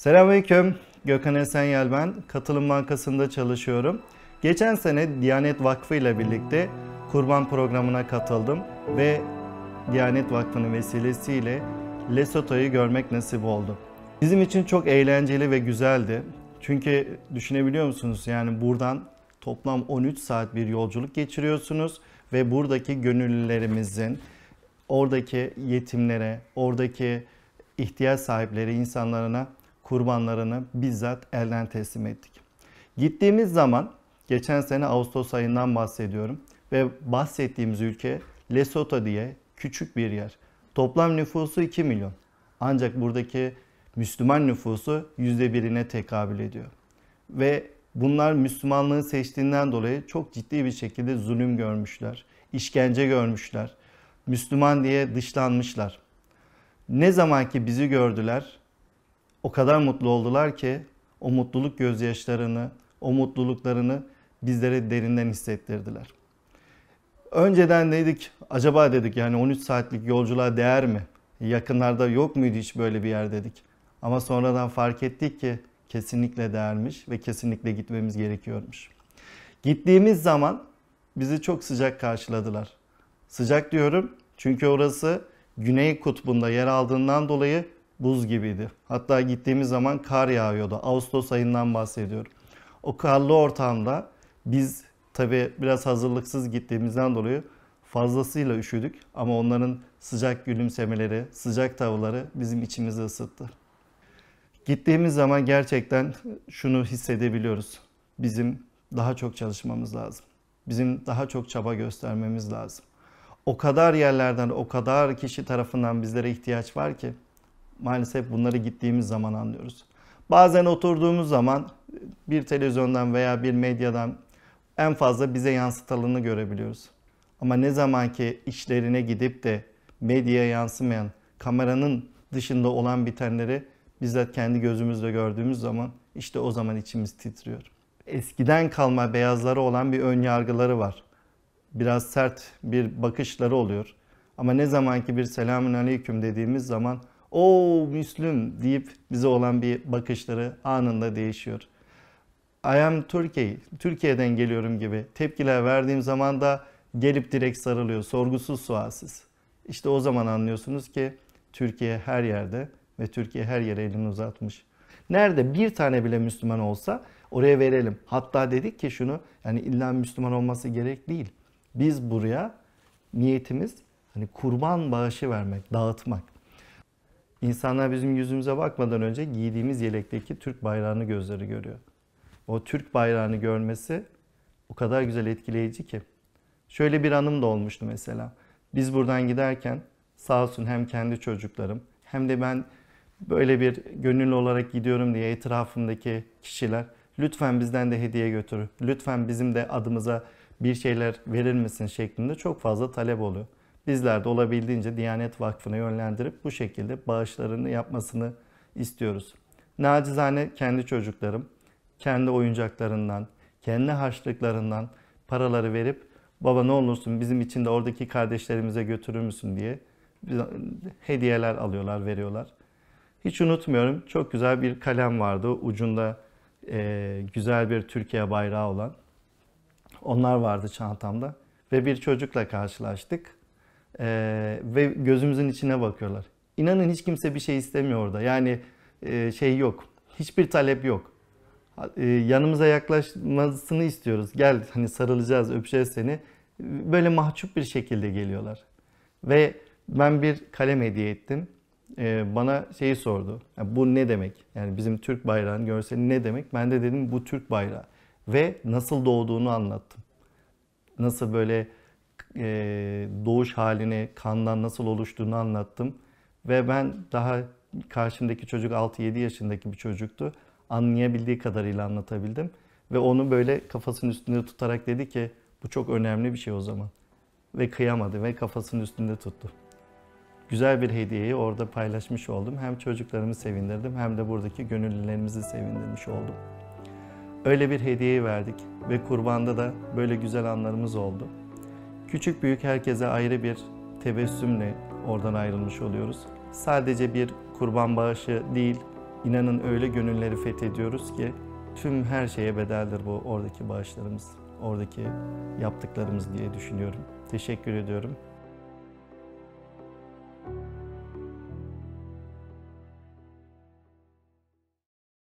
Selamünaleyküm. Gökhan Esenyel ben. Katılım Bankası'nda çalışıyorum. Geçen sene Diyanet Vakfı ile birlikte kurban programına katıldım ve Diyanet Vakfı'nın vesilesiyle Lesotho'yu görmek nasip oldu. Bizim için çok eğlenceli ve güzeldi. Çünkü düşünebiliyor musunuz yani buradan toplam 13 saat bir yolculuk geçiriyorsunuz ve buradaki gönüllülerimizin oradaki yetimlere, oradaki ihtiyaç sahipleri insanlarına kurbanlarını bizzat elden teslim ettik. Gittiğimiz zaman geçen sene Ağustos ayından bahsediyorum ve bahsettiğimiz ülke Lesotho diye küçük bir yer. Toplam nüfusu 2 milyon. Ancak buradaki Müslüman nüfusu %1'ine tekabül ediyor. Ve bunlar Müslümanlığı seçtiğinden dolayı çok ciddi bir şekilde zulüm görmüşler, işkence görmüşler. Müslüman diye dışlanmışlar. Ne zaman ki bizi gördüler, o kadar mutlu oldular ki o mutluluk gözyaşlarını, o mutluluklarını bizlere derinden hissettirdiler. Önceden dedik acaba dedik yani 13 saatlik yolculuğa değer mi? Yakınlarda yok muydu hiç böyle bir yer dedik. Ama sonradan fark ettik ki kesinlikle değermiş ve kesinlikle gitmemiz gerekiyormuş. Gittiğimiz zaman bizi çok sıcak karşıladılar. Sıcak diyorum çünkü orası Güney Kutbu'nda yer aldığından dolayı buz gibiydi. Hatta gittiğimiz zaman kar yağıyordu. Ağustos ayından bahsediyorum. O karlı ortamda biz tabi biraz hazırlıksız gittiğimizden dolayı fazlasıyla üşüdük ama onların sıcak gülümsemeleri, sıcak tavırları bizim içimizi ısıttı. Gittiğimiz zaman gerçekten şunu hissedebiliyoruz. Bizim daha çok çalışmamız lazım. Bizim daha çok çaba göstermemiz lazım. O kadar yerlerden, o kadar kişi tarafından bizlere ihtiyaç var ki maalesef bunları gittiğimiz zaman anlıyoruz. Bazen oturduğumuz zaman e, bir televizyondan veya bir medyadan en fazla bize yansıtılanı görebiliyoruz. Ama ne zaman ki işlerine gidip de medyaya yansımayan, kameranın dışında olan bitenleri bizzat kendi gözümüzle gördüğümüz zaman işte o zaman içimiz titriyor. Eskiden kalma beyazları olan bir ön yargıları var. Biraz sert bir bakışları oluyor. Ama ne zaman ki bir selamün aleyküm dediğimiz zaman o oh, Müslüm deyip bize olan bir bakışları anında değişiyor. I am Turkey, Türkiye'den geliyorum gibi tepkiler verdiğim zaman da gelip direkt sarılıyor. Sorgusuz sualsiz. İşte o zaman anlıyorsunuz ki Türkiye her yerde ve Türkiye her yere elini uzatmış. Nerede bir tane bile Müslüman olsa oraya verelim. Hatta dedik ki şunu yani illa Müslüman olması gerek değil. Biz buraya niyetimiz hani kurban bağışı vermek, dağıtmak. İnsanlar bizim yüzümüze bakmadan önce giydiğimiz yelekteki Türk bayrağını gözleri görüyor. O Türk bayrağını görmesi o kadar güzel etkileyici ki. Şöyle bir anım da olmuştu mesela. Biz buradan giderken sağ olsun hem kendi çocuklarım hem de ben böyle bir gönüllü olarak gidiyorum diye etrafımdaki kişiler lütfen bizden de hediye götür, lütfen bizim de adımıza bir şeyler verir misin şeklinde çok fazla talep oluyor. Bizler de olabildiğince Diyanet Vakfı'na yönlendirip bu şekilde bağışlarını yapmasını istiyoruz. Nacizane kendi çocuklarım, kendi oyuncaklarından, kendi harçlıklarından paraları verip baba ne olursun bizim için de oradaki kardeşlerimize götürür müsün diye hediyeler alıyorlar, veriyorlar. Hiç unutmuyorum çok güzel bir kalem vardı ucunda e, güzel bir Türkiye bayrağı olan. Onlar vardı çantamda ve bir çocukla karşılaştık. Ee, ve gözümüzün içine bakıyorlar. İnanın hiç kimse bir şey istemiyor orada. Yani e, şey yok. Hiçbir talep yok. E, yanımıza yaklaşmasını istiyoruz. Gel hani sarılacağız, öpeceğiz seni. Böyle mahcup bir şekilde geliyorlar. Ve ben bir kalem hediye ettim. E, bana şeyi sordu. Yani bu ne demek? Yani bizim Türk bayrağının görseli ne demek? Ben de dedim bu Türk bayrağı. Ve nasıl doğduğunu anlattım. Nasıl böyle e, doğuş halini, kandan nasıl oluştuğunu anlattım. Ve ben daha karşımdaki çocuk 6-7 yaşındaki bir çocuktu. Anlayabildiği kadarıyla anlatabildim. Ve onu böyle kafasının üstünde tutarak dedi ki bu çok önemli bir şey o zaman. Ve kıyamadı ve kafasının üstünde tuttu. Güzel bir hediyeyi orada paylaşmış oldum. Hem çocuklarımı sevindirdim hem de buradaki gönüllülerimizi sevindirmiş oldum. Öyle bir hediyeyi verdik ve kurbanda da böyle güzel anlarımız oldu. Küçük büyük herkese ayrı bir tebessümle oradan ayrılmış oluyoruz. Sadece bir kurban bağışı değil, inanın öyle gönülleri fethediyoruz ki tüm her şeye bedeldir bu oradaki bağışlarımız, oradaki yaptıklarımız diye düşünüyorum. Teşekkür ediyorum.